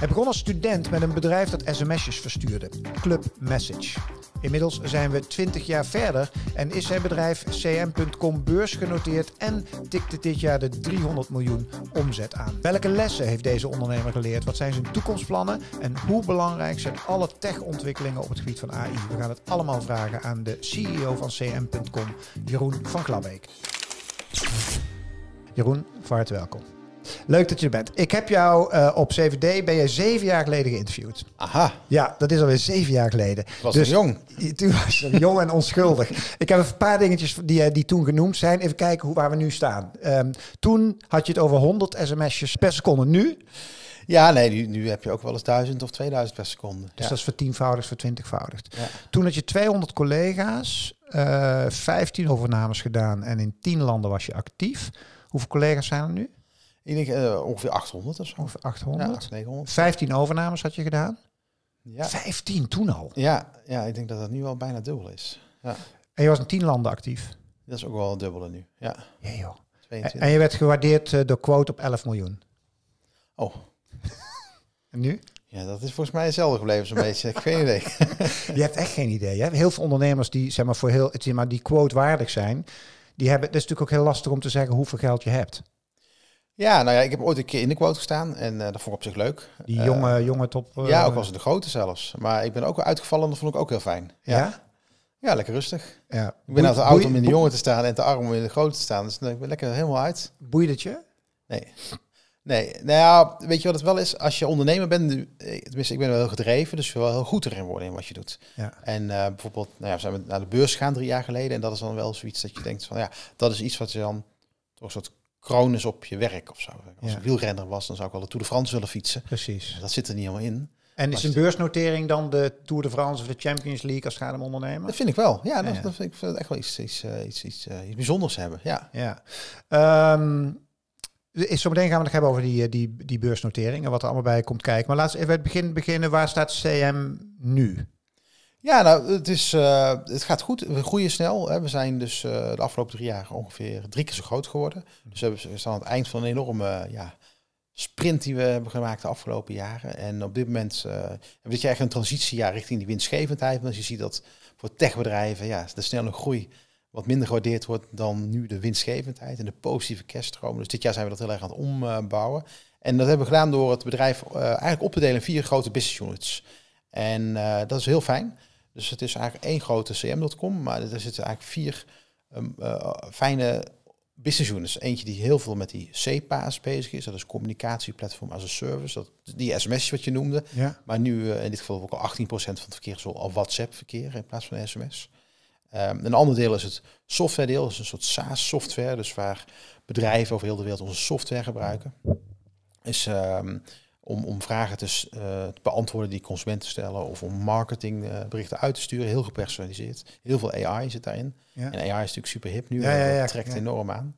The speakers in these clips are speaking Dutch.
Hij begon als student met een bedrijf dat sms'jes verstuurde, Club Message. Inmiddels zijn we 20 jaar verder en is zijn bedrijf cm.com beursgenoteerd en tikte dit jaar de 300 miljoen omzet aan. Welke lessen heeft deze ondernemer geleerd? Wat zijn zijn toekomstplannen? En hoe belangrijk zijn alle techontwikkelingen op het gebied van AI? We gaan het allemaal vragen aan de CEO van cm.com, Jeroen van Klabbeek. Jeroen, vaart welkom. Leuk dat je er bent. Ik heb jou uh, op 7D ben je zeven jaar geleden geïnterviewd. Aha. Ja, dat is alweer zeven jaar geleden. Was dus, jong? Toen was je jong en onschuldig. Ik heb een paar dingetjes die, eh, die toen genoemd zijn. Even kijken hoe, waar we nu staan. Ehm, toen had je het over 100 sms'jes per seconde. Nu? Ja, nee, nu, heb je ook wel eens 1000 of 2000 per seconde. Dus dat is vertienvoudigd, vertwintigvoudigd. Ja. Toen had je 200 collega's, uh, eh, 15 overnames gedaan en in 10 landen was je actief. Hoeveel collega's zijn er nu? Ik denk eh, ongeveer 800 of zo. Ongeveer 800? 900. 15 overnames had je gedaan? Ja. 15 toen al? Ja, ja, ik denk dat dat nu al bijna dubbel is. Ja. En je was in 10 landen actief? Dat is ook wel een dubbele nu, ja. joh. 22. En je werd gewaardeerd uh, door quote op 11 miljoen? Oh. en nu? Ja, dat is volgens mij hetzelfde gebleven zo'n beetje. Ik heb geen idee. je hebt echt geen idee. Hè? Heel veel ondernemers die, zeg maar, voor heel, maar, die quote waardig zijn, die hebben, dat is natuurlijk ook heel lastig om te zeggen hoeveel geld je hebt. Ja, nou ja, ik heb ooit een keer in de quote gestaan en uh, dat vond ik op zich leuk. Die eh, jonge, jonge top. Eh, ja, ook als de grote zelfs. Maar ik ben ook uitgevallen en dat vond ik ook heel fijn. Ja? Ja, lekker rustig. Ja. Ik ben uit de te oud om in de jongen te staan en te arm om in de grote te staan. Dus ik ben lekker helemaal uit. Boeide het je? Nee. Nee, nou ja, weet je wat het wel is? Als je ondernemer bent, tenminste ik ben wel heel gedreven, dus je wel heel goed erin worden in wat je doet. Ja. En bijvoorbeeld, nou ja, we zijn naar de beurs gegaan drie jaar geleden en dat is dan wel zoiets dat je denkt van ja, dat is iets wat je dan toch een soort kroon is op je werk of zo. Als ik wielrenner was, dan zou ik wel de Tour de France willen fietsen. Precies. Dat zit er niet helemaal in. En is een beursnotering dan de Tour de France of de Champions League als het ondernemen? Dat vind ik wel. Ja, dat, vind ik echt wel iets, iets, eh, iets, eh, iets, bijzonders hebben. Ja. ja. Ehm, zo meteen gaan we het hebben over die, eh, die, die beursnotering en wat er allemaal bij komt kijken. Maar laten we even het begin beginnen. Waar staat CM nu? Ja, nou, het, is, eh, het gaat goed. We groeien snel. Hè. We zijn dus eh, de afgelopen drie jaar ongeveer drie keer zo groot geworden. Mhm. Dus we staan aan het eind van een enorme ja, sprint die we hebben gemaakt de afgelopen jaren. En op dit moment eh, hebben we dit jaar echt een transitiejaar richting die winstgevendheid. Want je ziet dat voor techbedrijven ja, de snelle groei wat minder gewaardeerd wordt dan nu de winstgevendheid en de positieve kerststroom. Dus dit jaar zijn we dat heel erg aan het ombouwen. En dat hebben we gedaan door het bedrijf eigenlijk op te delen in vier grote business units. En dat is heel fijn. Dus het is eigenlijk één grote CM.com, maar er zitten eigenlijk vier ehm, eh, fijne business Eentje die heel veel met die CPaaS bezig is, dat is communicatieplatform as a service, dat, die sms wat je noemde. Ja. Maar nu eh, in dit geval ook al 18% van het verkeer is al WhatsApp-verkeer in plaats van sms. Ehm, een ander deel is het software deel, dat is een soort SaaS-software, dus waar bedrijven over heel de wereld onze software gebruiken. Is ehm, om, om vragen te, eh, te, beantwoorden die consumenten stellen of om marketingberichten eh, uit te sturen, heel gepersonaliseerd. Heel veel AI zit daarin. En AI is natuurlijk super hip nu, ja, dat trekt enorm aan.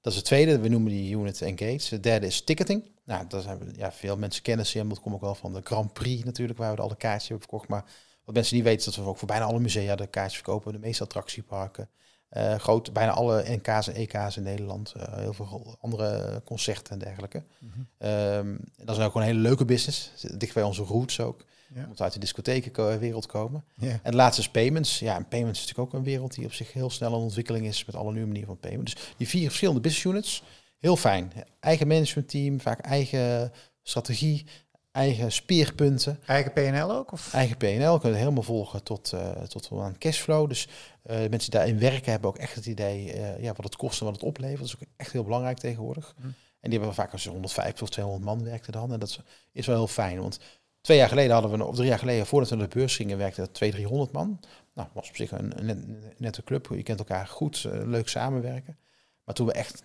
Dat is het tweede, we noemen die unit gates. Het derde is ticketing. Nou, daar hebben we, ja, veel mensen kennen CM, dat komt ook wel van de Grand Prix natuurlijk, waar we alle kaartjes hebben verkocht. Maar wat mensen niet weten, is dat we ook voor bijna alle musea de kaartjes verkopen, de meeste attractieparken. Eh, groot, bijna alle NK's en EK's in Nederland. Eh, heel veel andere concerten en dergelijke. Mhm. Ehm, dat is ook gewoon een hele leuke business. Dicht bij onze roots ook. Ja. uit de discothekenwereld komen. En het laatste is payments. Ja, en payments is natuurlijk ook een wereld die op zich heel snel in ontwikkeling is met alle nieuwe manieren van payment. Dus die vier verschillende business units, heel fijn. Eigen managementteam, vaak eigen strategie eigen spierpunten. Eigen PNL ook? Of? Eigen PNL, kunnen helemaal volgen tot, eh, tot aan cashflow. Dus eh, de mensen die daarin werken hebben ook echt het idee eh, ja, wat het kost en wat het oplevert. Dat is ook echt heel belangrijk tegenwoordig. Mhm. En die hebben vaak als 150 of 200 man werkte dan. En dat is, wel heel fijn, want twee jaar geleden hadden we, of drie jaar geleden, voordat we naar de beurs gingen, werkten dat 200, 300 man. Nou, was op zich een, nette club. Je kent elkaar goed, leuk samenwerken. Maar toen we echt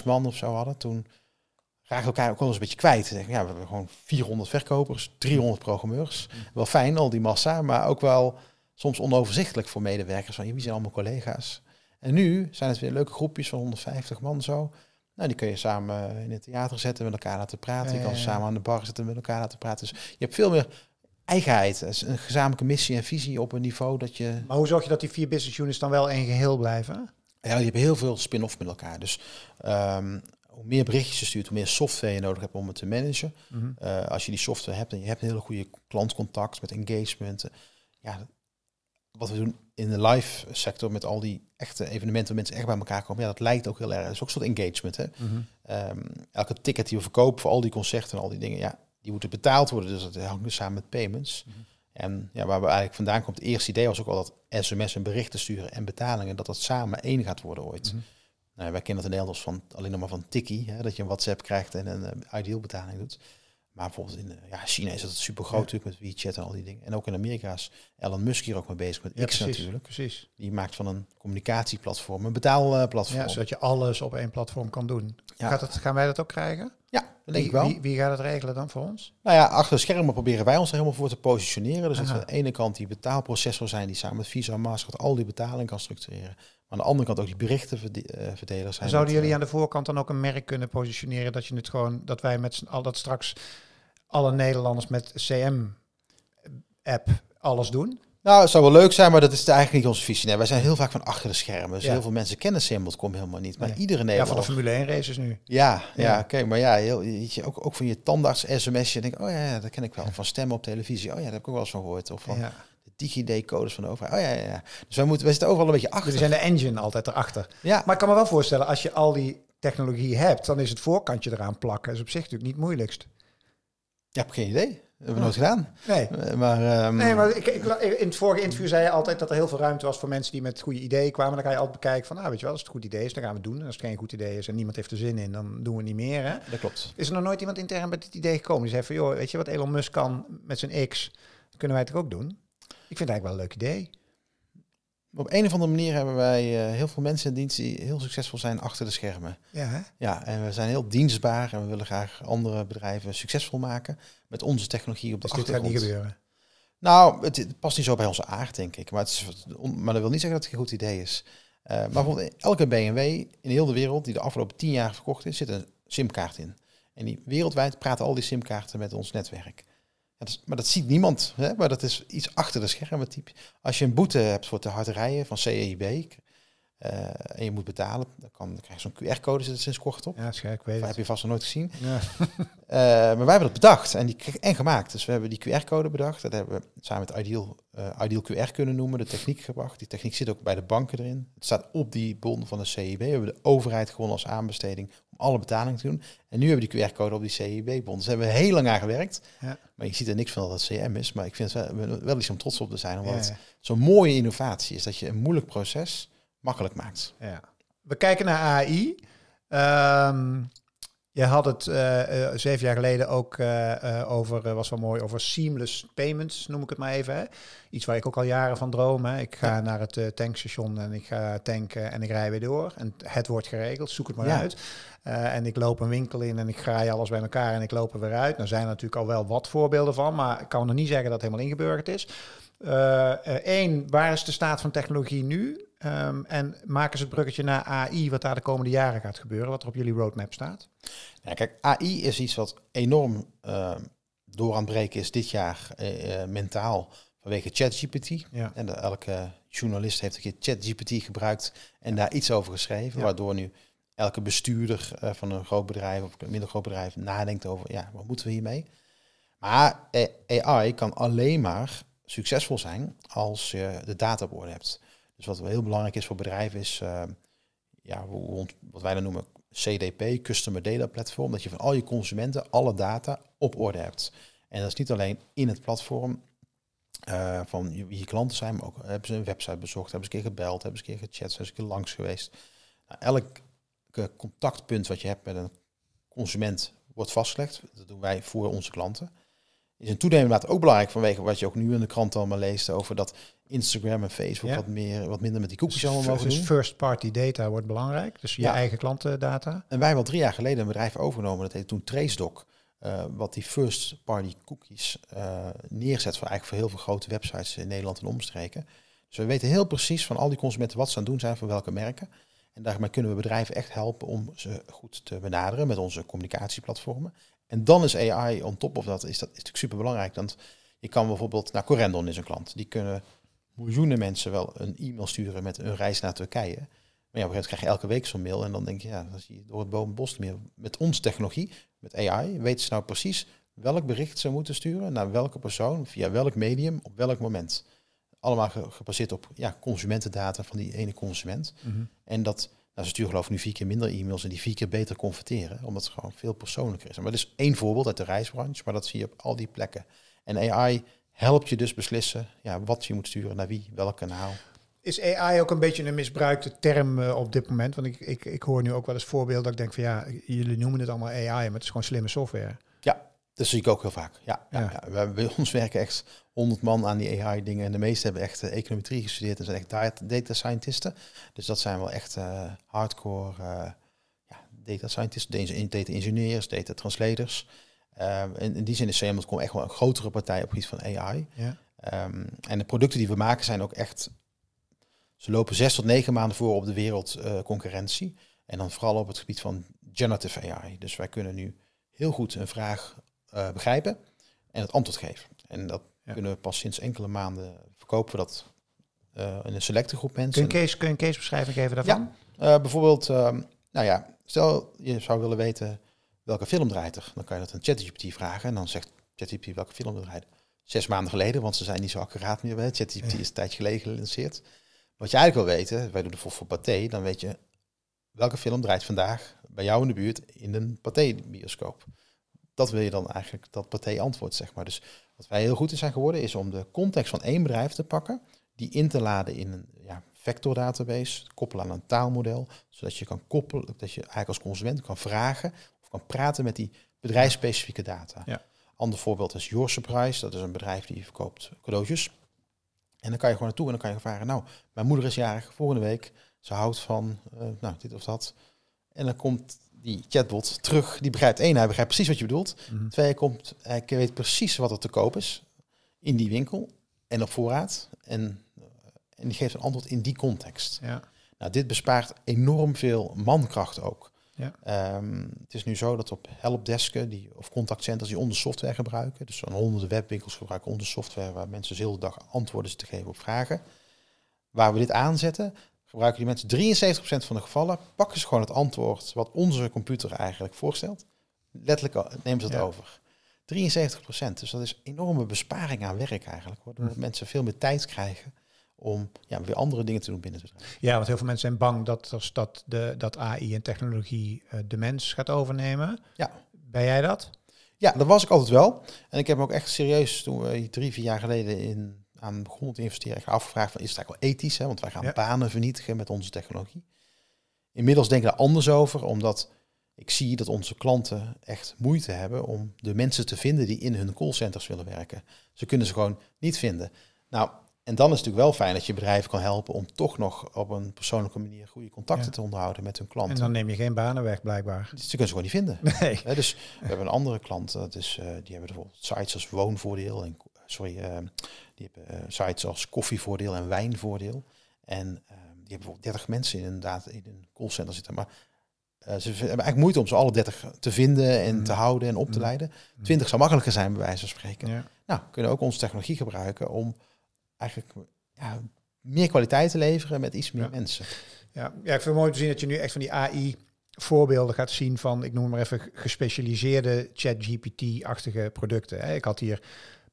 900.000 man of zo hadden, toen raken elkaar ook wel eens een beetje kwijt. Ja, we hebben gewoon 400 verkopers, 300 programmeurs. Mm. Wel fijn, al die massa, maar ook wel soms onoverzichtelijk voor medewerkers. Van, wie zijn allemaal collega's? En nu zijn het weer leuke groepjes van 150 man zo. Nou, die kun je samen in het theater zetten, met elkaar laten praten. Je kan samen aan de bar zetten, met elkaar laten praten. Dus je hebt veel meer eigenheid. Een gezamenlijke missie en visie op een niveau dat je... Maar hoe zorg je dat die vier business units dan wel één geheel blijven? Ja, je hebt heel veel spin-off met elkaar. Dus ehm, hoe meer berichtjes je stuurt, hoe meer software je nodig hebt om het te managen. Mhm. Eh, als je die software hebt en je hebt een hele goede klantcontact met engagement. Eh, ja, wat we doen in de live sector met al die echte evenementen waar mensen echt bij elkaar komen, ja, dat lijkt ook heel erg. Dat is ook een soort engagement. Hè? Mhm. Ehm, elke ticket die we verkopen voor al die concerten en al die dingen, ja, die moeten betaald worden. Dus dat hangt dus samen met payments. Mhm. En ja, waar we eigenlijk vandaan komt, het eerste idee was ook al dat sms en berichten sturen en betalingen, dat dat samen één gaat worden ooit. Nou, wij kennen dat in Nederland van, alleen nog maar van Tiki, hè, dat je een WhatsApp krijgt en een eh, ideal betaling doet. Maar bijvoorbeeld in eh, ja, China is dat super groot natuurlijk met WeChat en al die dingen. En ook in Amerika is Elon Musk hier ook mee bezig met X natuurlijk. Precies. Die maakt van een communicatieplatform een betaalplatform. Ja, zodat je alles op één platform kan doen. Gaat dat, gaan wij dat ook krijgen? Ja, wie, ik Wie, wie, gaat het regelen dan voor ons? Nou ja, achter de schermen proberen wij ons er helemaal voor te positioneren. Dus dat we aan de ene kant die betaalprocessor zijn die samen met Visa en Mastercard al die betaling kan structureren. Maar aan de andere kant ook die berichtenverdelers eh, zijn. zouden jullie eh, aan de voorkant dan ook een merk kunnen positioneren dat je het gewoon dat wij met al dat straks alle Nederlanders met CM app alles doen? Nou, het zou wel leuk zijn, maar dat is eigenlijk niet onze visie. Nee, wij zijn heel vaak van achter de schermen. Dus heel veel mensen kennen Simbelcom helemaal niet. Maar iedereen heeft. Ja, de Formule 1 races nu. Ja, ja, oké. maar ja, heel, je, ook, ook van je tandarts sms'je. Denk, oh ja, dat ken ik wel. Van stemmen op televisie. Oh ja, daar heb ik ook wel eens van gehoord. Of van de DigiD-codes van de overheid. Oh ja, ja. Dus wij, moeten, wij zitten overal een beetje achter. We zijn de engine altijd erachter. Ja. Maar ik kan me wel voorstellen, als je al die technologie hebt, dan is het voorkantje eraan plakken. is op zich natuurlijk niet moeilijkst. Ik heb geen idee hebben we nooit oh. gedaan. Nee. Eh, maar, ehm, nee, maar ik, ik, in het vorige interview zei je altijd dat er heel veel ruimte was voor mensen die met goede ideeën kwamen. Dan kan je altijd bekijken van, ah, weet je wel, als het een goed idee is, dan gaan we het doen. En als het geen goed idee is en niemand heeft er zin in, dan doen we niet meer. Hè? Dat klopt. Is er nog nooit iemand intern met dit idee gekomen die zei van, joh, weet je wat Elon Musk kan met zijn X, kunnen wij het ook doen? Ik vind het eigenlijk wel een leuk idee op een of andere manier hebben wij eh, heel veel mensen in dienst die heel succesvol zijn achter de schermen. Ja, hè? ja, en we zijn heel dienstbaar en we willen graag andere bedrijven succesvol maken met onze technologie op de moment. achtergrond. dit gaat niet gebeuren? Nou, het, past niet zo bij onze aard, denk ik. Maar, het maar dat wil niet zeggen dat het een goed idee is. Eh, maar bijvoorbeeld elke BMW in heel de wereld die de afgelopen tien jaar verkocht is, zit een simkaart in. En die, wereldwijd praten al die simkaarten met ons netwerk maar dat ziet niemand. Hè? Maar dat is iets achter de schermen Als je een boete hebt voor te hard rijden van CEIB, eh, en je moet betalen. Dan, kan, dan krijg je zo'n QR-code zit er sinds kort op. Ja, ik weet Dat heb je vast nog nooit gezien. Ja. Eh, maar wij hebben dat bedacht en, die, en gemaakt. Dus we hebben die QR-code bedacht. Dat hebben we samen met Ideal, eh, Ideal QR kunnen noemen. De techniek gebracht. Die techniek zit ook bij de banken erin. Het staat op die bon van de CIB. We hebben de overheid gewonnen als aanbesteding om alle betalingen te doen. En nu hebben we die QR-code op die CIB-bon. Dus daar hebben we heel lang aan gewerkt. Ja. Maar je ziet er niks van dat het CM is. Maar ik vind het wel, wel iets om trots op te zijn. Omdat zo'n mooie innovatie is. Dat je een moeilijk proces makkelijk maakt. Ja. We kijken naar AI. Ehm, je had het eh, eh, zeven jaar geleden ook uh, over, was wel mooi, over seamless payments, noem ik het maar even. Hè? Iets waar ik ook al jaren van droom. Hè? Ik ga naar het tankstation en ik ga tanken en ik rij weer door. En het wordt geregeld, zoek het maar uit. en ik loop een winkel in en ik ga alles bij elkaar en ik loop er weer uit. Nou zijn er natuurlijk al wel wat voorbeelden van, maar ik kan nog niet zeggen dat het helemaal ingeburgerd is. Eén, waar is de staat van technologie nu? Ehm, en maken ze het bruggetje naar AI, wat daar de komende jaren gaat gebeuren, wat er op jullie roadmap staat? Ja, kijk, AI is iets wat enorm ehm, door aan het breken is dit jaar eh, eh, mentaal vanwege ChatGPT. En elke journalist heeft een keer ChatGPT gebruikt en daar iets over geschreven, waardoor nu elke bestuurder eh, van een groot bedrijf of een middelgroot bedrijf nadenkt over, ja, wat moeten we hiermee? Maar AI kan alleen maar succesvol zijn als je de data op orde hebt. Dus wat heel belangrijk is voor bedrijven is eh, ja, wat wij dan noemen CDP, Customer Data Platform. Dat je van al je consumenten alle data op orde hebt. En dat is niet alleen in het platform eh, van wie je klanten zijn, maar ook eh, hebben ze een website bezocht, hebben ze een keer gebeld, hebben ze een keer gechat, zijn ze een keer langs geweest. Nou, elk contactpunt wat je hebt met een consument wordt vastgelegd. Dat doen wij voor onze klanten is een toenemende laat ook belangrijk vanwege wat je ook nu in de krant allemaal leest over dat Instagram en Facebook wat, meer, wat minder met die cookies allemaal mogen dus doen. first party data wordt belangrijk, dus je eigen klantendata. En wij hebben al drie jaar geleden een bedrijf overgenomen, dat heette toen TraceDoc. Uh, wat die first party cookies eh, neerzet voor eigenlijk voor heel veel grote websites in Nederland en omstreken. Dus we weten heel precies van al die consumenten wat ze aan het doen zijn van welke merken. En daarmee kunnen we bedrijven echt helpen om ze goed te benaderen met onze communicatieplatformen. En dan is AI on top of dat, is dat is natuurlijk super belangrijk. Want je kan bijvoorbeeld naar nou, Corendon is een klant. Die kunnen miljoenen mensen wel een e-mail sturen met een reis naar Turkije. Maar ja, op een gegeven moment krijg je elke week zo'n mail. En dan denk je, ja, dan zie je door het bos meer. Met onze technologie, met AI, weten ze nou precies welk bericht ze moeten sturen, naar welke persoon, via welk medium, op welk moment. Allemaal gebaseerd op ja, consumentendata van die ene consument. Mhm. En dat nou, ze sturen geloof ik nu vier keer minder e-mails en die vier keer beter converteren, omdat het gewoon veel persoonlijker is. Maar dat is één voorbeeld uit de reisbranche, maar dat zie je op al die plekken. En AI helpt je dus beslissen ja, wat je moet sturen, naar wie, welk kanaal. Is AI ook een beetje een misbruikte term eh, op dit moment? Want ik, ik, ik hoor nu ook wel eens voorbeelden dat ik denk van ja, jullie noemen het allemaal AI, maar het is gewoon slimme software. Dat zie ik ook heel vaak. Ja, ja. ja. We, bij ons werken echt 100 man aan die AI-dingen. En de meeste hebben echt eh, econometrie gestudeerd en zijn echt data scientisten. Dus dat zijn wel echt uh, hardcore eh, ja, data scientists, data engineers, data translators. Ehm, in, in, die zin is CM.com echt wel een grotere partij op het gebied van AI. Ja. Ehm, en de producten die we maken zijn ook echt. Ze lopen zes tot negen maanden voor op de wereldconcurrentie. en dan vooral op het gebied van generative AI. Dus wij kunnen nu heel goed een vraag eh, begrijpen en het antwoord geven. En dat kunnen we pas sinds enkele maanden verkopen dat eh, in een selecte groep mensen. Kun je een case, kun je case beschrijving geven daarvan? Eh, bijvoorbeeld, nou ja, stel je zou willen weten welke film draait er. Dan kan je dat aan ChatGPT vragen en dan zegt ChatGPT welke film er draait. Zes maanden geleden, want ze zijn niet zo accuraat meer. ChatGPT is een tijdje geleden gelanceerd. Wat je eigenlijk wil weten, wij doen de voor, voor Pathé, dan weet je welke film draait vandaag bij jou in de buurt in een Pathé bioscoop dat wil je dan eigenlijk dat paté antwoord, zeg maar. Dus wat wij heel goed in zijn geworden, is om de context van één bedrijf te pakken, die in te laden in een ja, vector database, koppelen aan een taalmodel, zodat je kan koppelen, dat je eigenlijk als consument kan vragen of kan praten met die bedrijfsspecifieke data. Ja. Ander voorbeeld is Your Surprise, dat is een bedrijf die verkoopt cadeautjes. En dan kan je gewoon naartoe en dan kan je vragen, nou, mijn moeder is jarig volgende week, ze houdt van, eh, nou, dit of dat. En dan komt die chatbot terug, die begrijpt één, hij begrijpt precies wat je bedoelt. Mhm. Twee, hij, komt, hij weet precies wat er te koop is in die winkel en op voorraad. En, en die geeft een antwoord in die context. Ja. Nou, dit bespaart enorm veel mankracht ook. Ja. Ehm, het is nu zo dat op helpdesken die, of contactcenters die onze software gebruiken, dus zo'n honderden webwinkels gebruiken onder software waar mensen dus de hele dag antwoorden te geven op vragen. Waar we dit aanzetten, gebruiken die mensen 73% van de gevallen, pakken ze gewoon het antwoord wat onze computer eigenlijk voorstelt. Letterlijk nemen ze het over. 73%. Dus dat is enorme besparing aan werk eigenlijk. Waardoor mm. mensen veel meer tijd krijgen om ja, weer andere dingen te doen binnen het bedrijf. Ja, want heel veel mensen zijn bang dat, als dat, de, dat AI en technologie eh, de mens gaat overnemen. Ja. Ben jij dat? Ja, dat was ik altijd wel. En ik heb me ook echt serieus, toen we drie, vier jaar geleden in aan begonnen te investeren, ik afgevraagd van is het eigenlijk wel ethisch? Hè? Want wij gaan banen vernietigen met onze technologie. Inmiddels denken we daar anders over, omdat ik zie dat onze klanten echt moeite hebben om de mensen te vinden die in hun callcenters willen werken. Ze kunnen ze gewoon niet vinden. Nou, en dan is het natuurlijk wel fijn dat je bedrijf kan helpen om toch nog op een persoonlijke manier goede contacten te onderhouden met hun klanten. En dan neem je geen banen weg, blijkbaar. Dus ze kunnen ze gewoon niet vinden. Nee. dus we hebben een andere klant, eh, dat is, eh, die hebben bijvoorbeeld sites als woonvoordeel en sorry, eh, die hebben eh, sites als koffievoordeel en wijnvoordeel. En ehm, die hebben bijvoorbeeld 30 mensen inderdaad in een callcenter zitten. Maar eh, ze hebben eigenlijk moeite om ze alle 30 te vinden en te mm. houden en op te mm. leiden. 20 mm. zou makkelijker zijn, bij wijze van spreken. Nou, we kunnen ook onze technologie gebruiken om eigenlijk meer kwaliteit te leveren met iets meer mensen. Ja. ja, ik vind het mooi te zien dat je nu echt van die AI voorbeelden gaat zien van, ik noem maar even, gespecialiseerde chat GPT achtige producten. Ik had hier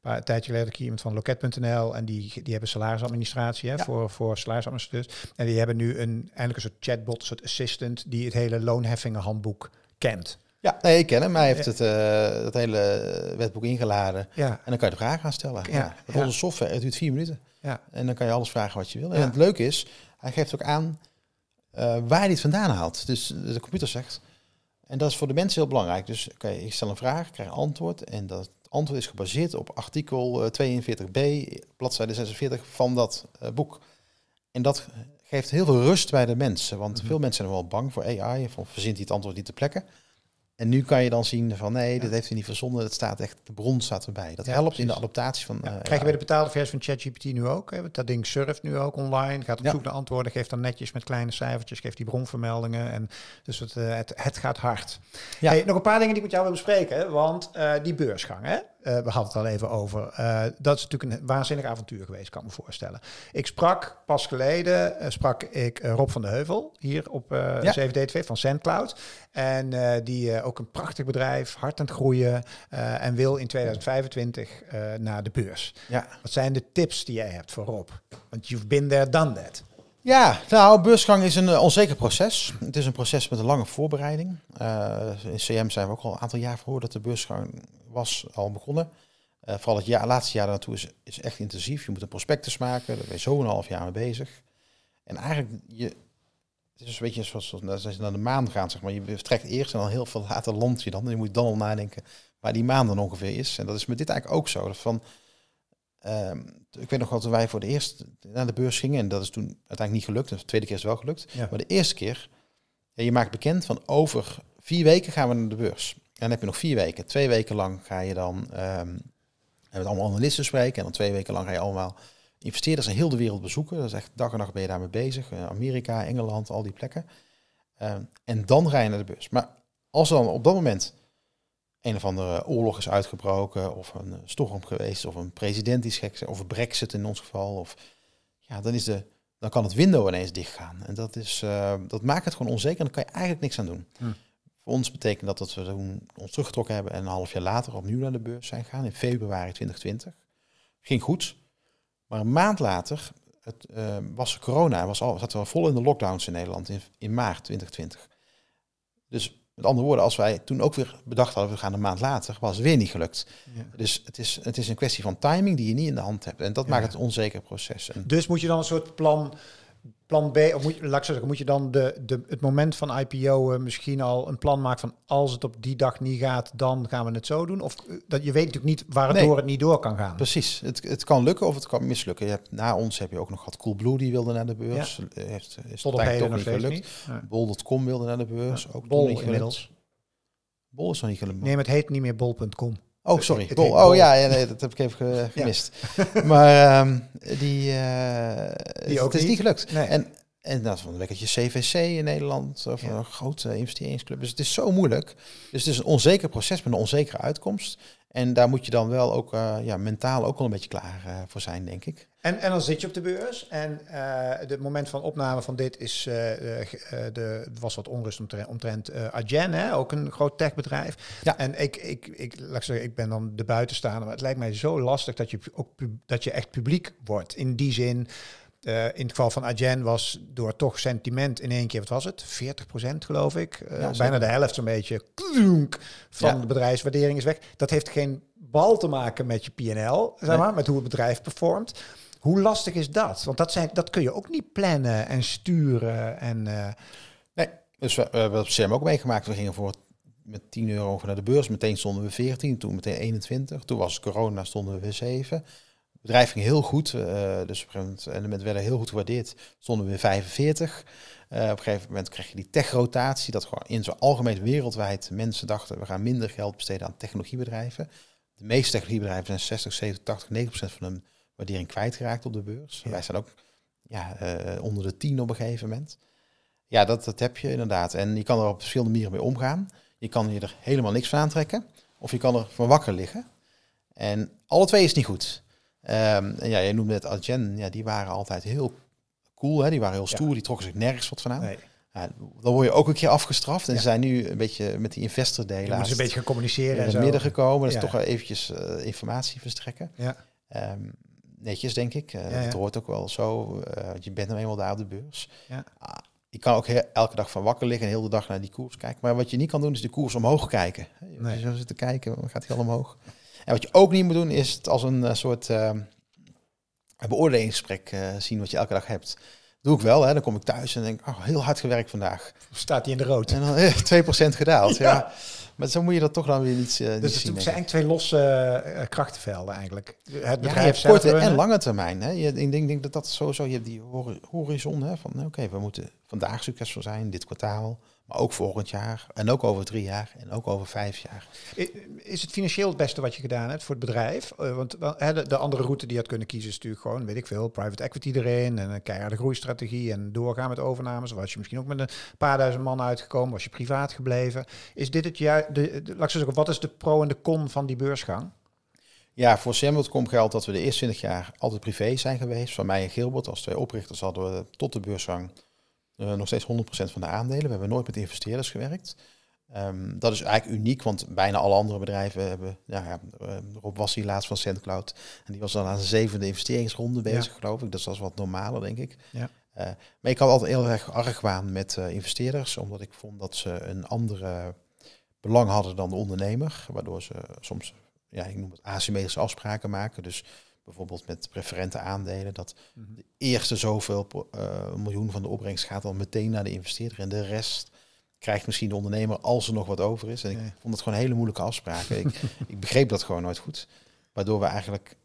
eh, een tijdje geleden ik iemand van loket.nl en die, die hebben salarisadministratie hè, voor, voor salarisadministrateurs. En die hebben nu een, eigenlijk een soort chatbot, een soort assistant, die het hele loonheffingenhandboek kent. Ja, nee, ik ken hem. Hij heeft het, uh, dat hele wetboek ingeladen. Ja. En dan kan je de vraag gaan stellen. Ja. ja. software, het duurt vier minuten. Ja. En dan kan je alles vragen wat je wil. En het leuke is, hij geeft ook aan eh, waar hij het vandaan haalt. Dus de computer zegt. En dat is voor de mensen heel belangrijk. Dus oké, ik stel een vraag, ik krijg een antwoord. En dat het antwoord is gebaseerd op artikel 42b, eh, bladzijde 46 van dat eh, boek. En dat geeft heel veel rust bij de mensen. Want mhm. veel mensen zijn wel bang voor AI. Of verzint hij het antwoord niet te plekken. En nu kan je dan zien van nee, dit dat heeft hij niet verzonden. Dat staat echt, de bron staat erbij. Dat helpt in de adaptatie van. Ja. Eh, Krijg je bij de betaalde versie van ChatGPT nu ook? Dat ding surft nu ook online. Gaat op zoek naar antwoorden, geeft dan netjes met kleine cijfertjes, geeft die bronvermeldingen. En dus het, eh, het gaat hard. Ja. nog een paar dingen die ik met jou wil bespreken. Want eh, die beursgang, hè? Eh, we hadden het al even over. Eh, dat is natuurlijk een waanzinnig avontuur geweest, kan ik me voorstellen. Ik sprak pas geleden, eh, sprak ik Rob van de Heuvel hier op uh, 7D2 van SendCloud. En die ook een prachtig bedrijf, hard aan het groeien en wil in 2025 naar de beurs. Ja. Wat zijn de tips die jij hebt voor Rob? Want you've been there, done that. Ja, nou, beursgang is een eh, onzeker proces. Het is een proces met een lange voorbereiding. Eh, in CM zijn we ook al een aantal jaar voor dat de beursgang was al begonnen. Eh, vooral het jaar, laatste jaar daartoe is, is echt intensief. Je moet een prospectus maken, daar ben je zo'n half jaar mee bezig. En eigenlijk, je, het is een beetje zoals als je naar de maan gaat, zeg maar. Je vertrekt eerst en dan heel veel later land je dan. En je moet dan al nadenken waar die maan dan ongeveer is. En dat is met dit eigenlijk ook zo. van, Ehm, ik weet nog wel, toen wij voor de eerst naar de beurs gingen, en dat is toen uiteindelijk niet gelukt, de tweede keer is wel gelukt, maar de eerste keer, ja, je maakt bekend van over vier weken gaan we naar de beurs. En dan heb je nog vier weken. Twee weken lang ga je dan um, ehm, met allemaal analisten spreken, en dan twee weken lang ga je allemaal investeerders in heel de wereld bezoeken. Dat is echt dag en nacht ben je daarmee bezig. Eh, Amerika, Engeland, al die plekken. Ehm, en dan ga je naar de beurs. Maar als dan op dat moment een of andere oorlog is uitgebroken, of een eh, storm geweest, of een president die is gek, of een brexit in ons geval. Of, ja, dan, is de, dan kan het window ineens dichtgaan. En dat, is, eh, dat maakt het gewoon onzeker en daar kan je eigenlijk niks aan doen. Hmm. Voor ons betekent dat dat we toen ons teruggetrokken hebben en een half jaar later opnieuw naar de beurs zijn gegaan in februari 2020. Ging goed, maar een maand later het, uh, was corona, was al, zaten we vol in de lockdowns in Nederland in, in maart 2020. Dus met andere woorden, als wij toen ook weer bedacht hadden, we gaan een maand later, was het weer niet gelukt. Dus het is, het is een kwestie van timing die je niet in de hand hebt. En dat maakt het een onzeker proces. dus moet je dan een soort plan plan B, of moet je, laat ik zeggen, moet je dan de, de, het moment van IPO eh, misschien al een plan maken van als het op die dag niet gaat, dan gaan we het zo doen? Of eh, dat, je weet natuurlijk niet waardoor nee, het niet door kan gaan. Precies, het, het kan lukken of het kan mislukken. Je hebt, na ons heb je ook nog gehad Coolblue, die wilde naar de beurs. Eh, heeft, is Tot op heden nog niet gelukt. Ja. Bol.com wilde naar de beurs. ook Bol inmiddels. Bol is nog niet gelukt. Nee, het heet niet meer bol.com. Oh, sorry. Oh ja, nee, dat heb ik even gemist. Maar ehm, die, eh, die ook het is niet gelukt. En, en dat van lekkertje CVC in Nederland, of een grote investeringsclub. Dus het is zo moeilijk. Dus het is een onzeker proces met een onzekere uitkomst. En daar moet je dan wel ook eh, ja, mentaal ook wel een beetje klaar eh, voor zijn, denk ik. En, en dan zit je op de beurs. En eh, het moment van opname van dit is, uh, de, was wat onrust omtrent, omtrent uh, Agen, hè? ook een groot techbedrijf. Ja. En ik, ik, ik, laat ik, zeggen, ik ben dan de buitenstaander, maar het lijkt mij zo lastig dat je, ook, dat je echt publiek wordt. In die zin, in het geval van Agen was door toch sentiment in één keer, wat was het? 40% geloof ik. bijna de helft zo'n beetje klunk, van de bedrijfswaardering is weg. Dat heeft geen bal te maken met je PL, zeg maar, met hoe het bedrijf performt. Hoe lastig is dat? Want dat, dat kun je ook niet plannen en sturen. En, eh, Nee, dus we, we hebben op zich ook meegemaakt. We gingen voor met 10 euro naar de beurs. Meteen stonden we 14, toen meteen 21. Toen was corona, stonden we 7. Het bedrijf ging heel goed. Uh, dus op een gegeven moment werden heel goed gewaardeerd. Stonden we weer 45. Uh, eh, op een gegeven moment kreeg je die tech-rotatie. Dat gewoon in zo'n algemeen wereldwijd mensen dachten... we gaan minder geld besteden aan technologiebedrijven. De meeste technologiebedrijven zijn 60, 70, 80, 90 procent van hun waardering kwijtgeraakt op de beurs. Wij zijn ook ja, eh, onder de tien op een gegeven moment. Ja, dat, dat heb je inderdaad. En je kan er op verschillende manieren mee omgaan. Je kan hier er helemaal niks van aantrekken. Of je kan er van wakker liggen. En alle twee is niet goed. Ehm, en ja, je noemde net Adyen. Ja, die waren altijd heel cool. Hè? Die waren heel stoer. Die trokken zich nergens wat van aan. Ja, dan word je ook een keer afgestraft. En ze zijn nu een beetje met die investor delen. Moeten ze een beetje gaan communiceren. In midden gekomen. Dat is toch wel eventjes eh, informatie verstrekken. Ja. Ehm, netjes, denk ik. Uh, Dat hoort ook wel zo. Eh, je bent nou eenmaal daar op de beurs. Ja. je ah, kan ook elke dag van wakker liggen en heel de dag naar die koers kijken. Maar wat je niet kan doen, is de koers omhoog kijken. Je nee. zo zitten kijken, gaat hij al omhoog. En wat je ook niet moet doen, is het als een eh, soort ehm, beoordelingsgesprek zien wat je elke dag hebt doe ik wel. Hè. Dan kom ik thuis en denk, oh, heel hard gewerkt vandaag. Staat hij in de rood. En dan 2% gedaald. ja. Maar zo moet je dat toch dan weer niet, uh, dus het zien. zijn twee losse uh, krachtenvelden eigenlijk. Het bedrijf ja, je hebt korte en lange termijn. Hè. Je, ik denk, dat dat sowieso... Je hebt die horizon hè, van... Oké, we moeten vandaag succesvol zijn, dit kwartaal. Maar ook volgend jaar en ook over drie jaar en ook over vijf jaar. Is het financieel het beste wat je gedaan hebt voor het bedrijf? Eh, want de andere route die je had kunnen kiezen is natuurlijk gewoon, weet ik veel, private equity erin en een de groeistrategie en doorgaan met overnames. Of was je misschien ook met een paar duizend man uitgekomen, was je privaat gebleven. Is dit het jaar? de, de, laat zeggen, wat is de pro en de con van die beursgang? Ja, voor komt geldt dat we de eerste 20 jaar altijd privé zijn geweest. Van mij en Gilbert, als twee oprichters, hadden we tot de beursgang eh, nog steeds 100% van de aandelen. We hebben nooit met investeerders gewerkt. Ehm, dat is eigenlijk uniek, want bijna alle andere bedrijven hebben... Ja, eh, Rob was hier laatst van SendCloud. En die was dan aan de zevende investeringsronde bezig, geloof ik. Dus dat is wat normaler, denk ik. Ja. Eh, maar ik had altijd heel erg argwaan met investeerders, omdat ik vond dat ze een andere belang hadden dan de ondernemer. Waardoor ze soms, ja, ik noem het asymmetrische afspraken maken. Dus bijvoorbeeld met preferente aandelen, dat mhm. de eerste zoveel eh, miljoen van de opbrengst gaat dan meteen naar de investeerder en de rest krijgt misschien de ondernemer als er nog wat over is. En ik vond dat gewoon hele moeilijke afspraken. ik, ik, begreep dat gewoon nooit goed. Waardoor we eigenlijk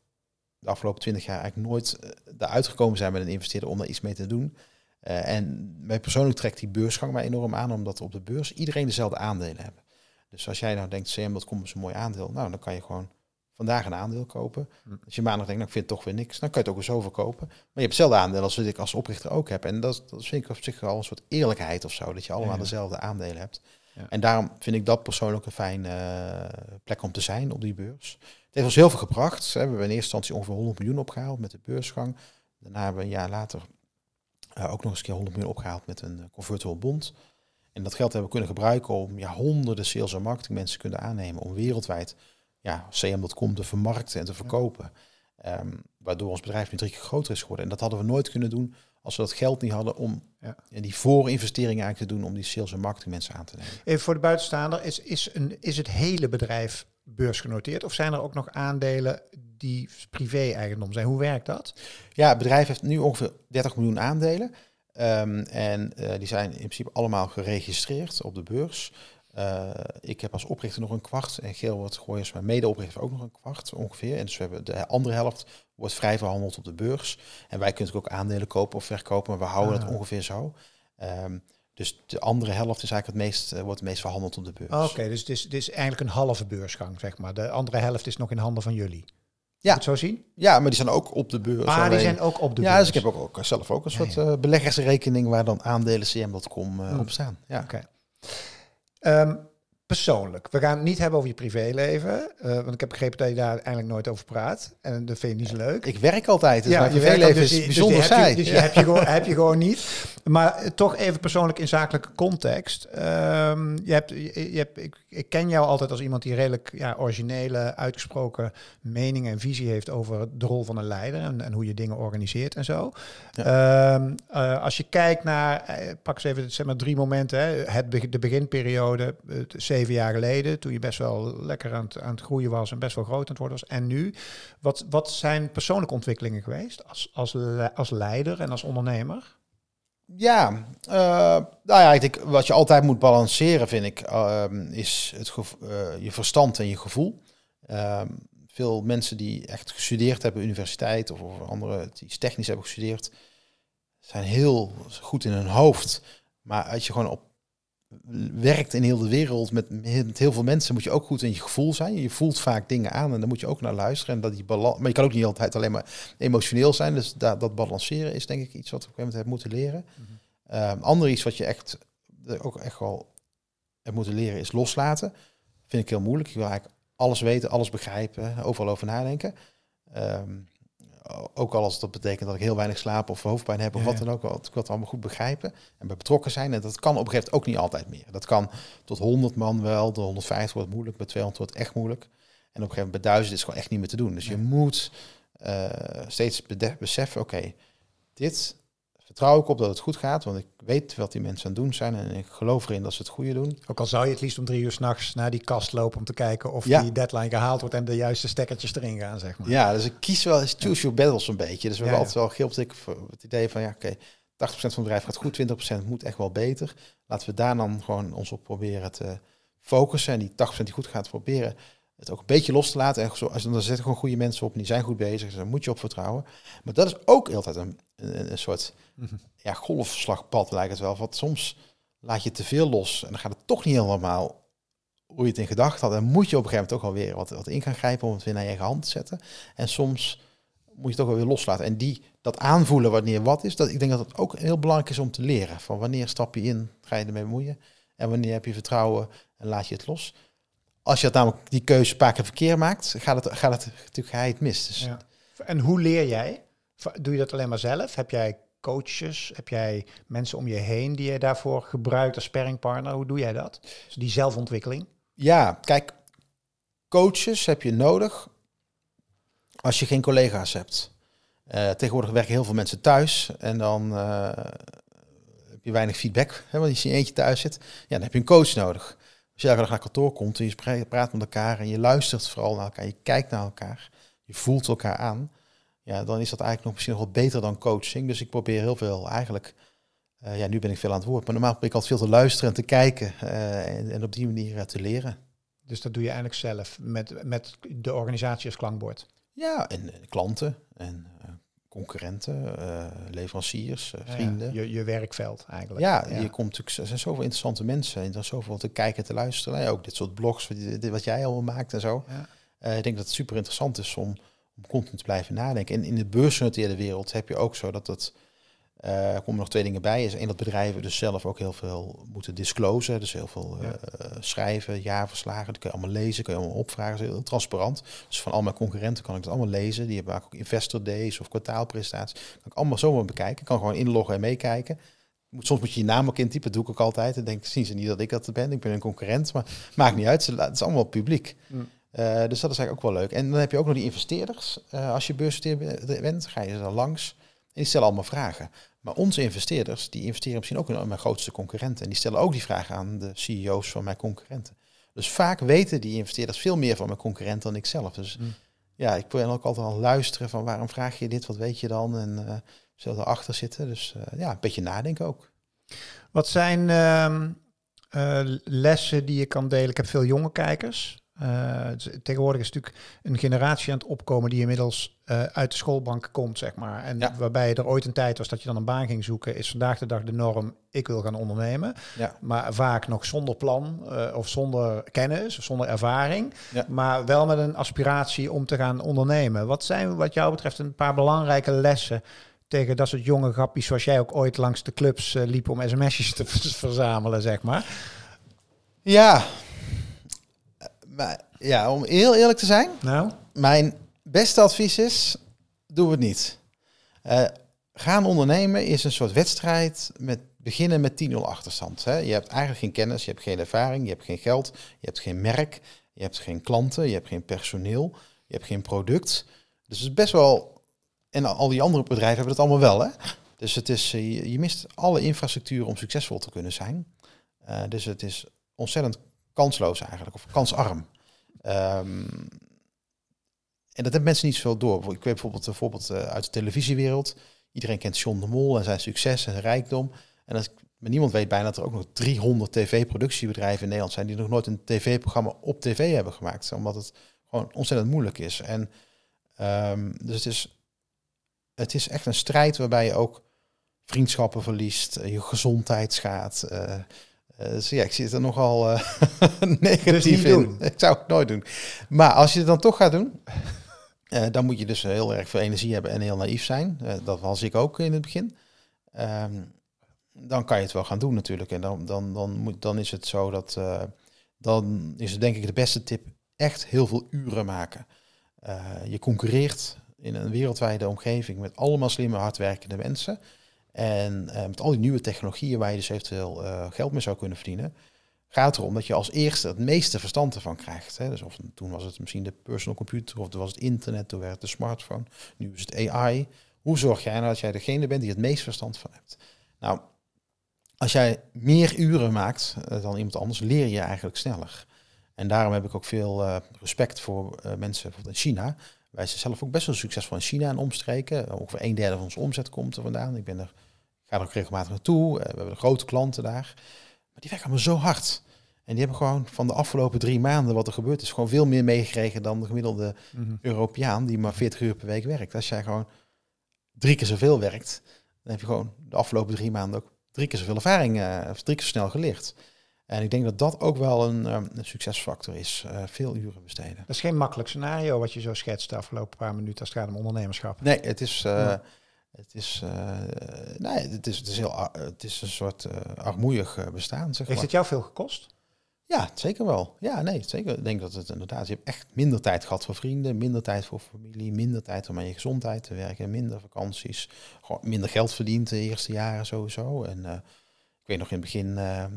de afgelopen twintig jaar eigenlijk nooit eh, eruit gekomen zijn met een investeerder om daar iets mee te doen. Eh, en mij persoonlijk trekt die beursgang mij enorm aan, omdat op de beurs iedereen dezelfde aandelen hebben. Dus als jij nou denkt, CM, dat komt een mooi aandeel, nou dan kan je gewoon vandaag een aandeel kopen. Hm. Als je maandag denkt, nou, ik vind toch weer niks, dan kan je het ook eens verkopen. Maar je hebt hetzelfde aandeel als wat ik als oprichter ook heb. En dat, dat vind ik op zich al een soort eerlijkheid of zo, dat je allemaal dezelfde aandelen hebt. En daarom vind ik dat persoonlijk een fijne eh, plek om te zijn op die beurs. Het heeft ons heel veel gebracht. We hebben in eerste instantie ongeveer 100 miljoen opgehaald met de beursgang. Daarna hebben we een jaar later eh, ook nog eens een keer 100 miljoen opgehaald met een eh, convertible bond. En dat geld hebben we kunnen gebruiken om ja, honderden sales- en marketingmensen kunnen aannemen om wereldwijd ja, CM.com te vermarkten en te verkopen. Ehm, waardoor ons bedrijf nu drie keer groter is geworden. En dat hadden we nooit kunnen doen als we dat geld niet hadden om ja. die voorinvesteringen eigenlijk te doen om die sales en marketing mensen aan te nemen. Even voor de buitenstaander, is, is, een, is het hele bedrijf beursgenoteerd of zijn er ook nog aandelen die privé-eigendom zijn? Hoe werkt dat? Ja, het bedrijf heeft nu ongeveer 30 miljoen aandelen. Ehm, en eh, die zijn in principe allemaal geregistreerd op de beurs. Eh, ik heb als oprichter nog een kwart en Geel gooien Gooijers, mijn medeoprichter, ook nog een kwart ongeveer. En dus we hebben de andere helft wordt vrij verhandeld op de beurs. En wij kunnen ook aandelen kopen of verkopen, maar we houden het ah. ongeveer zo. Ehm, dus de andere helft is eigenlijk het meest, eh, wordt het meest verhandeld op de beurs. Ah, oké, dus dit is, eigenlijk een halve beursgang, zeg maar. De andere helft is nog in handen van jullie. Ja. het zo zien? Ja, maar die zijn ook op de beurs. Maar die zijn ook op de beurs. Ja, dus ik heb ook, ook zelf ook een soort eh, beleggersrekening waar dan aandelen cm.com hmm. op staan. Ja. Oké. Um, persoonlijk. We gaan het niet hebben over je privéleven. Eh, want ik heb begrepen dat je daar eigenlijk nooit over praat. En dat vind je niet zo leuk. Ik werk altijd. Dus ja, je privéleven dus is dus bijzonder dus Heb je, dus heb, je gewoon, heb je gewoon niet. Maar eh, toch even persoonlijk in zakelijke context. Ehm, je hebt, je, hebt, ik, ik, ken jou altijd als iemand die redelijk ja, originele, uitgesproken meningen en visie heeft over de rol van een leider. En, en hoe je dingen organiseert en zo. Ehm, eh, als je kijkt naar, pak eens even zeg maar, drie momenten. Hè. Het, de beginperiode, het zeven jaar geleden, toen je best wel lekker aan het, aan het groeien was en best wel groot aan het worden was. En nu, wat, wat zijn persoonlijke ontwikkelingen geweest als, als, als leider en als ondernemer? Ja, eh, nou ja, wat je altijd moet balanceren, vind ik, ehm, is het uh, je verstand en je gevoel. Ehm, veel mensen die echt gestudeerd hebben, universiteit of, of andere die technisch hebben gestudeerd, zijn heel goed in hun hoofd. Maar als je gewoon op werkt in heel de wereld met, met, heel veel mensen, moet je ook goed in je gevoel zijn. Je voelt vaak dingen aan en daar moet je ook naar luisteren. En dat die maar je kan ook niet altijd alleen maar emotioneel zijn. Dus dat, dat balanceren is denk ik iets wat we op een gegeven moment hebben moeten leren. Mm ander iets wat je echt ook echt wel hebt moeten leren is loslaten. Vind ik heel moeilijk. Ik wil eigenlijk alles weten, alles begrijpen, overal over nadenken. Ehm, eh, ook al als dat betekent dat ik heel weinig slaap of hoofdpijn heb of wat dan ook, wat ik dat allemaal goed begrijpen en bij betrokken zijn. En dat kan op een gegeven moment ook niet altijd meer. Dat kan tot 100 man wel, de 150 wordt moeilijk, bij 200 wordt echt moeilijk. En op een gegeven moment bij 1000 is het gewoon echt niet meer te doen. Dus je moet eh, steeds beseffen, oké, dit vertrouw ik op dat het goed gaat, want ik weet wat die mensen aan het doen zijn en ik geloof erin dat ze het goede doen. Ook al zou je het liefst om drie uur s'nachts naar die kast lopen om te kijken of die deadline gehaald wordt en de juiste stekkertjes erin gaan, zeg maar. Ja, dus ik kies wel eens choose your battles een beetje. Dus we hebben altijd wel gilpt ik het idee van ja, oké, 80% van het bedrijf gaat goed, 20% moet echt wel beter. Laten we daar dan gewoon ons op proberen te focussen en die 80% die goed gaat proberen het ook een beetje los te laten. En zo, als, dan zitten gewoon goede mensen op en die zijn goed bezig. Dus daar moet je op vertrouwen. Maar dat is ook altijd een, een, een soort ja, golfslagpad lijkt het wel. Want soms laat je te veel los en dan gaat het toch niet helemaal hoe je het in gedachten had. En moet je op een gegeven moment ook alweer wat, wat in gaan grijpen om het weer naar je eigen hand te zetten. En soms moet je het ook weer loslaten. En die, dat aanvoelen wanneer wat is, dat, ik denk dat het ook heel belangrijk is om te leren. Van wanneer stap je in, ga je ermee bemoeien? En wanneer heb je vertrouwen en laat je het los? als je dat namelijk die keuze een paar keer maakt, gaat het, gaat het natuurlijk ga het mis. Dus. En hoe leer jij? Doe je dat alleen maar zelf? Heb jij coaches? Heb jij mensen om je heen die je daarvoor gebruikt als sparringpartner? Hoe doe jij dat? Dus die zelfontwikkeling? Ja, kijk, coaches heb je nodig als je geen collega's hebt. Eh, tegenwoordig werken heel veel mensen thuis en dan eh, heb je weinig feedback, hè, want als je eentje thuis zit, ja, dan heb je een coach nodig. Als elke dag naar kantoor komt en je praat met elkaar en je luistert vooral naar elkaar, je kijkt naar elkaar, je voelt elkaar aan, ja, dan is dat eigenlijk nog misschien nog wat beter dan coaching. Dus ik probeer heel veel eigenlijk, eh, ja, nu ben ik veel aan het woord, maar normaal probeer ik altijd veel te luisteren en te kijken eh, en, op die manier eh, te leren. Dus dat doe je eigenlijk zelf met, met de organisatie als klankbord? Ja, en, en klanten en concurrenten, eh, leveranciers, eh, vrienden. je, je werkveld eigenlijk. Ja, Je komt er zijn zoveel interessante mensen en er zoveel te kijken, te luisteren. ook dit soort blogs, wat, jij allemaal maakt en zo. Eh, ik denk dat het super interessant is om, om te blijven nadenken. En in de beursgenoteerde wereld heb je ook zo dat dat eh, er komen nog twee dingen bij. Is één dat bedrijven dus zelf ook heel veel moeten disclosen. Dus heel veel ja. Eh, schrijven, jaarverslagen. Dat kun je allemaal lezen, kun je allemaal opvragen. Dat is heel transparant. Dus van al mijn concurrenten kan ik dat allemaal lezen. Die hebben ook investor days of kwartaalpresentaties. Kan ik allemaal zomaar bekijken. Ik kan gewoon inloggen en meekijken. Soms moet je je naam ook intypen, dat doe ik ook altijd. En denk, zien ze niet dat ik dat ben? Ik ben een concurrent, maar maakt niet uit. Het is allemaal publiek. Mm. Eh, dus dat is eigenlijk ook wel leuk. En dan heb je ook nog die investeerders. als je beursnoteerd bent, ga je ze dan langs. En die stellen allemaal vragen. Maar onze investeerders, die investeren misschien ook in mijn grootste concurrenten. En die stellen ook die vraag aan de CEO's van mijn concurrenten. Dus vaak weten die investeerders veel meer van mijn concurrent dan ik zelf. Dus hmm. ja, ik probeer ook altijd al luisteren van waarom vraag je dit, wat weet je dan? En eh, zullen erachter zitten. Dus eh, ja, een beetje nadenken ook. Wat zijn ehm, eh, lessen die je kan delen? Ik heb veel jonge kijkers. Eh, tegenwoordig is natuurlijk een generatie aan het opkomen die inmiddels eh, uit de schoolbank komt, zeg maar. En waarbij er ooit een tijd was dat je dan een baan ging zoeken, is vandaag de dag de norm, ik wil gaan ondernemen. Ja. Maar vaak nog zonder plan eh, of zonder kennis of zonder ervaring. Maar wel met een aspiratie om te gaan ondernemen. Wat zijn wat jou betreft een paar belangrijke lessen tegen dat soort jonge grappies zoals jij ook ooit langs de clubs liep om sms'jes te verzamelen, zeg maar? Ja, ja, om heel eerlijk te zijn, nou? mijn beste advies is, doe het niet. Uh, gaan ondernemen is een soort wedstrijd met beginnen met 10-0 achterstand. Hè. Je hebt eigenlijk geen kennis, je hebt geen ervaring, je hebt geen geld, je hebt geen merk, je hebt geen klanten, je hebt geen personeel, je hebt geen product. Dus het is best wel. En al die andere bedrijven hebben dat allemaal wel. Hè? Dus het is, eh, je, mist alle infrastructuur om succesvol te kunnen zijn. Eh, dus het is ontzettend kansloos eigenlijk, of kansarm. Ehm, en dat hebben mensen niet zoveel door. Ik weet bijvoorbeeld bijvoorbeeld voorbeeld eh, uit de televisiewereld. Iedereen kent John de Mol en zijn succes en zijn rijkdom. En als, maar niemand weet bijna dat er ook nog 300 tv-productiebedrijven in Nederland zijn die nog nooit een tv-programma op tv hebben gemaakt. Omdat het gewoon ontzettend moeilijk is. En ehm, dus het is, het is echt een strijd waarbij je ook vriendschappen verliest, eh, je gezondheid schaadt. Eh, dus ja, ik zie het er nogal eh, dus negatief in. Ik zou het nooit doen. Maar als je het dan toch gaat doen, eh, dan moet je dus heel erg veel energie hebben en heel naïef zijn. dat was ik ook in het begin. Ehm, dan kan je het wel gaan doen natuurlijk. En dan, dan, dan, moet, dan is het zo dat. dan is het denk ik de beste tip echt heel veel uren maken. je concurreert in een wereldwijde omgeving met allemaal slimme, hardwerkende mensen. En eh, met al die nieuwe technologieën waar je dus eventueel eh, geld mee zou kunnen verdienen, gaat erom dat je als eerste het meeste verstand ervan krijgt. Hè. Dus of, toen was het misschien de personal computer, of toen was het internet, toen werd het de smartphone, nu is het AI. Hoe zorg jij nou dat jij degene bent die het meest verstand van hebt? Nou, als jij meer uren maakt eh, dan iemand anders, leer je eigenlijk sneller. En daarom heb ik ook veel respect voor mensen bijvoorbeeld in China. Wij zijn zelf ook best wel succesvol in China en omstreken. Ongeveer een derde van onze omzet komt er vandaan. Ik ben er ga er ook regelmatig naartoe. Eh, we hebben grote klanten daar. Maar die werken allemaal zo hard. En die hebben gewoon van de afgelopen drie maanden wat er gebeurd is, gewoon veel meer meegekregen dan de gemiddelde mhm. Europeaan die maar 40 uur per week werkt. Als jij gewoon drie keer zoveel werkt, dan heb je gewoon de afgelopen drie maanden ook drie keer zoveel ervaring, uh, drie keer zo snel geleerd. En ik denk dat dat ook wel een, ehm, succesfactor is, eh, veel uren besteden. Dat is geen makkelijk scenario wat je zo schetst de afgelopen paar minuten als het gaat om ondernemerschap. Nee, het is... Het is, eh, nee, het is, het is, heel, het is een soort uh, bestaan. Zeg maar. Heeft het jou veel gekost? Ja, zeker wel. Ja, nee, zeker. Ik denk dat het inderdaad, je hebt echt minder tijd gehad voor vrienden, minder tijd voor familie, minder tijd om aan je gezondheid te werken, minder vakanties, gewoon minder geld verdiend de eerste jaren sowieso. En ik weet nog in het begin, we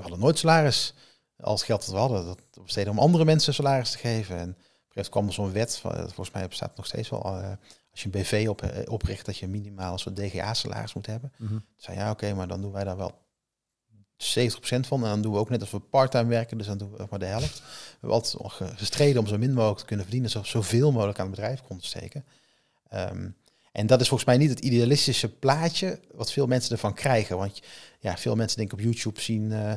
hadden nooit salaris. als geld dat we hadden, dat besteden om andere mensen salaris te geven. En op kwam er zo'n wet, volgens mij bestaat het nog steeds wel, als je een BV op, eh, opricht, dat je minimaal een soort DGA-salaris moet hebben. Mm zei ja, oké, maar dan doen wij daar wel 70% van. En dan doen we ook net als we parttime werken, dus dan doen we maar de helft. We hebben eh, gestreden om zo min mogelijk te kunnen verdienen, zoveel mogelijk aan het bedrijf kon steken. Ehm, en dat is volgens mij niet het idealistische plaatje wat veel mensen ervan krijgen. Want ja, veel mensen denken op YouTube zien uh,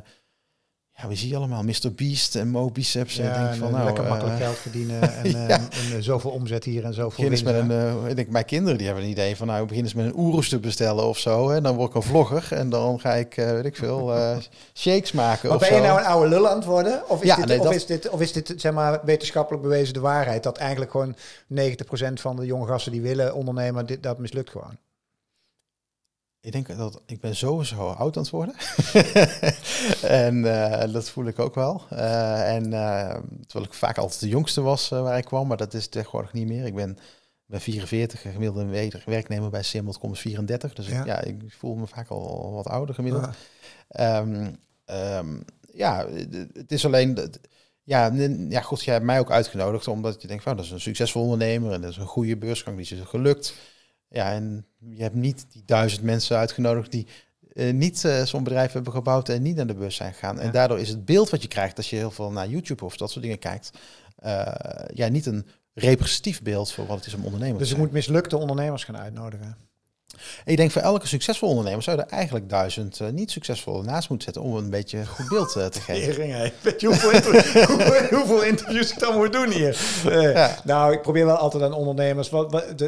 ja, we zien allemaal Mr. Beast en Mo Biceps. en denk van, eh, nou, lekker makkelijk eh, geld verdienen en, ja. Eh, en, zoveel omzet hier en zoveel begin is met een, uh, ik denk, Mijn kinderen die hebben een idee van, nou, begin eens met een oeroes te bestellen of zo. En dan word ik een vlogger en dan ga ik, weet ik veel, shakes maken Maar ben je nou een oude lul aan het worden? Of is, ja, dit, of is dit, of is dit, zeg maar, wetenschappelijk bewezen de waarheid? Dat eigenlijk gewoon 90% van de jonge gasten die willen ondernemen, dit, dat mislukt gewoon ik denk dat ik ben sowieso oud aan het worden. en eh, dat voel ik ook wel. Eh, en eh, terwijl ik vaak altijd de jongste was waar ik kwam, maar dat is tegenwoordig niet meer. Ik ben, ben 44 en gemiddelde werknemer bij Simmel 34. Dus ja. Ik, voel me vaak al wat ouder gemiddeld. Ah. Ehm, ehm, ja, um, ja het is alleen... Dat, ja, ja, goed. jij hebt mij ook uitgenodigd omdat je denkt van dat is een succesvol ondernemer en dat is een goede beursgang, die is gelukt. Ja, en je hebt niet die duizend mensen uitgenodigd die eh, niet eh, zo'n bedrijf hebben gebouwd en niet naar de bus zijn gegaan. En daardoor is het beeld wat je krijgt als je heel veel naar YouTube of dat soort dingen kijkt, eh, ja, niet een representatief beeld voor wat het is om ondernemer dus te zijn. Dus je moet mislukte ondernemers gaan uitnodigen ik denk voor elke succesvol ondernemer zou je er eigenlijk duizend eh, niet succesvolle naast moeten zetten om een beetje een goed beeld eh, te geven. Hering, Weet je hoeveel, hoeveel, interviews ik dan moet doen hier? Eh, nou, ik probeer wel altijd aan ondernemers. Wat, laten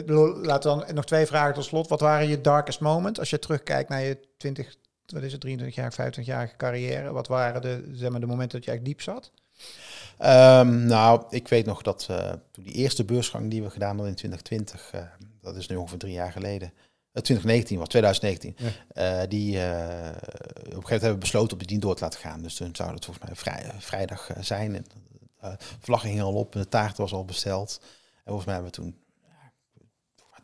we dan nog twee vragen tot slot. Wat waren je darkest moments als je terugkijkt naar je 20, wat is het, 23 jaar, 25 jarige carrière? Wat waren de, zeg maar, de momenten dat je eigenlijk diep zat? Ehm, nou, ik weet nog dat toen die eerste beursgang die we gedaan hebben in 2020, dat is nu ongeveer drie jaar geleden 2019 eh, was, 2019. Ja. Eh, die uh, op gegeven hebben besloten om de dienst door te laten gaan. Dus toen zou het volgens mij vrijdag zijn. En, uh, vlaggen al op en de taart was al besteld. En volgens mij hebben we toen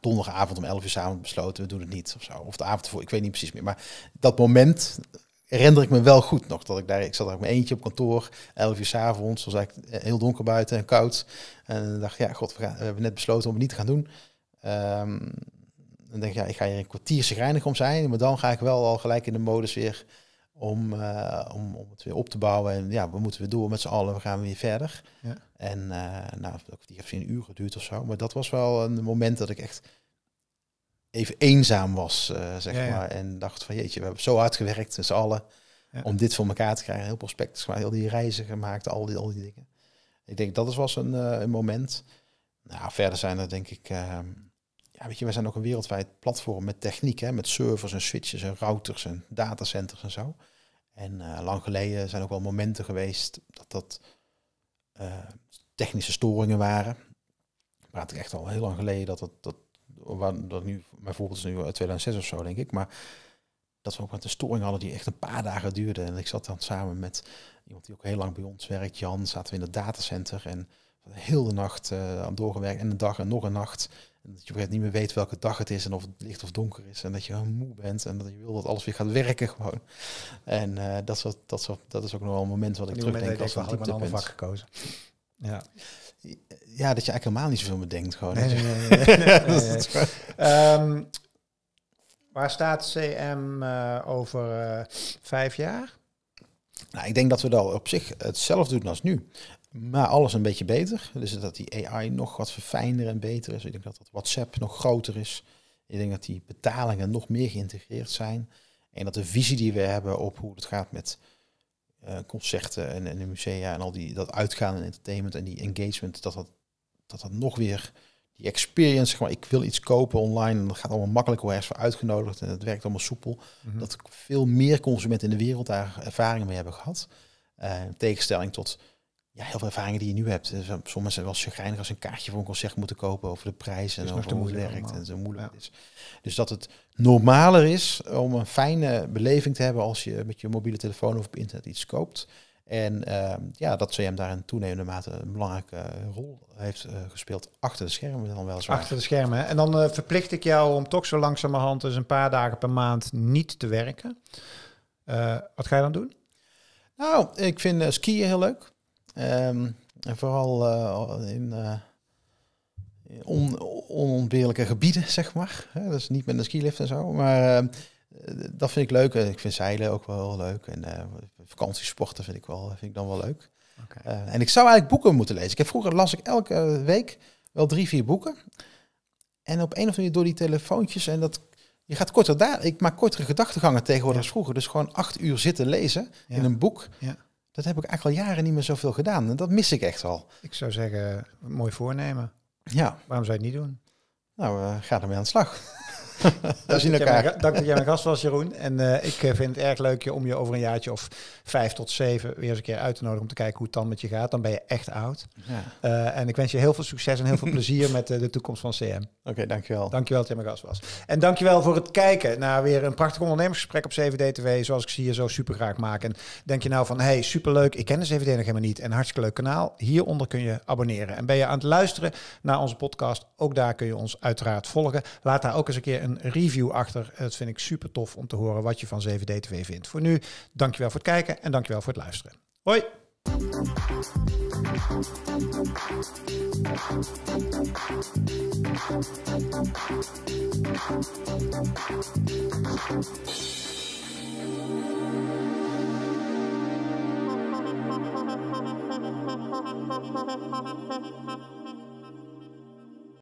donderdagavond om 11 uur samen besloten, we doen het niet of zo. Of de avond ervoor, ik weet niet precies meer. Maar dat moment herinner ik me wel goed nog. Dat ik daar, ik zat daar op mijn eentje op kantoor, 11 uur s'avonds, was eigenlijk heel donker buiten en koud. En dacht, ja, god, we, gaan, hebben net besloten om het niet te gaan doen. Ehm, dan denk je, ja, ik ga hier een kwartier schrijnig om zijn. Maar dan ga ik wel al gelijk in de modus weer om, eh, om, om het weer op te bouwen. En ja, we moeten weer door met z'n allen, we gaan weer verder. Ja. En uh, nou, die heeft een uur geduurd of zo. Maar dat was wel een moment dat ik echt even eenzaam was, eh, zeg maar. En dacht van, jeetje, we hebben zo hard gewerkt met z'n allen om dit voor elkaar te krijgen. Heel veel aspecten, maar heel die reizen gemaakt, al die, al die dingen. Ik denk, dat was een, een moment. Nou, verder zijn er denk ik ja, weet je, wij zijn ook een wereldwijd platform met techniek, hè, met servers en switches en routers en datacenters en zo. En eh, lang geleden zijn ook wel momenten geweest dat dat eh, technische storingen waren. Praat ik echt al heel lang geleden dat dat, dat, dat nu, bijvoorbeeld is nu 2006 of zo, denk ik. Maar dat we ook met een storing hadden die echt een paar dagen duurde. En ik zat dan samen met iemand die ook heel lang bij ons werkt, Jan, zaten we in het datacenter en heel de nacht uh, aan doorgewerkt en de dag en nog een nacht dat je op een gegeven moment niet meer weet welke dag het is en of het licht of donker is. En dat je moe bent en dat je wil dat alles weer gaat werken gewoon. En eh, dat, soort, dat, soort, dat is ook nog wel een moment wat ik terugdenk als een dieptepunt. Ik vak gekozen. Ja. ja, dat je eigenlijk helemaal niet zoveel bedenkt gewoon. denkt gewoon. waar staat CM eh, over eh, vijf jaar? Nou, ik denk dat we dat op zich hetzelfde doen als nu maar alles een beetje beter. Dus dat die AI nog wat verfijnder en beter is. Ik denk dat, WhatsApp nog groter is. Ik denk dat die betalingen nog meer geïntegreerd zijn. En dat de visie die we hebben op hoe het gaat met uh, concerten en, en de musea en al die dat uitgaan en entertainment en die engagement, dat dat, dat, nog weer die experience, zeg maar, ik wil iets kopen online en dat gaat allemaal makkelijk, hoe ergens voor uitgenodigd en het werkt allemaal soepel. Mhm. Dat veel meer consumenten in de wereld daar ervaring mee hebben gehad. Eh, in tegenstelling tot ja, heel veel ervaringen die je nu hebt. Eh, soms zijn wel chagrijnig als een kaartje voor een concert moeten kopen over de prijs en over hoe het werkt en zo moeilijk is. Dus dat het normaler is om een fijne beleving te hebben als je met je mobiele telefoon of op internet iets koopt. En ehm, ja, dat CM daar in toenemende mate een belangrijke rol heeft eh, gespeeld achter de schermen dan zo. Achter de schermen. En dan eh, verplicht ik jou om toch zo langzamerhand eens dus een paar dagen per maand niet te werken. wat ga je dan doen? Nou, ik vind skiën heel leuk. Ehm, en vooral eh, in, uh, on, onontbeerlijke gebieden, zeg maar. Hè? Dus niet met een skilift en zo. Maar ehm, dat vind ik leuk. Eh, ik vind zeilen ook wel leuk. En vakantiesporten vind ik, wel, vind ik dan wel leuk. en ik zou eigenlijk boeken moeten lezen. Ik heb, vroeger las ik elke week wel drie, vier boeken. En op een of andere manier door die telefoontjes en dat je gaat korter daar. Ik maak kortere gedachtegangen tegenwoordig als vroeger. Dus gewoon acht uur zitten lezen in een boek. Ja. Dat heb ik eigenlijk al jaren niet meer zoveel gedaan. En dat mis ik echt al. Ik zou zeggen, mooi voornemen. Ja. Waarom zou je het niet doen? Nou, eh, ga ermee aan de slag. dat is elkaar. Dank dat jij mijn gast was, Jeroen. En eh, ik eh, vind het erg leuk om je over een jaartje of vijf tot zeven weer eens een keer uit te nodigen om te kijken hoe het dan met je gaat. Dan ben je echt oud. Ja. Eh, en ik wens je heel veel succes en heel veel plezier met de toekomst van CM. Oké, okay, dankjewel. Dankjewel dat jij mijn gast was. En dankjewel voor het kijken naar weer een prachtig ondernemersgesprek op 7DTV. Zoals ik zie je zo super graag maken. En denk je nou van, hey, superleuk, ik ken de 7D nog helemaal niet. En hartstikke leuk kanaal. Hieronder kun je abonneren. En ben je aan het luisteren naar onze podcast, ook daar kun je ons uiteraard volgen. Laat daar ook eens een keer een een review achter. Dat vind ik super tof om te horen wat je van 7D-TV vindt. Voor nu, dankjewel voor het kijken en dankjewel voor het luisteren. Hoi!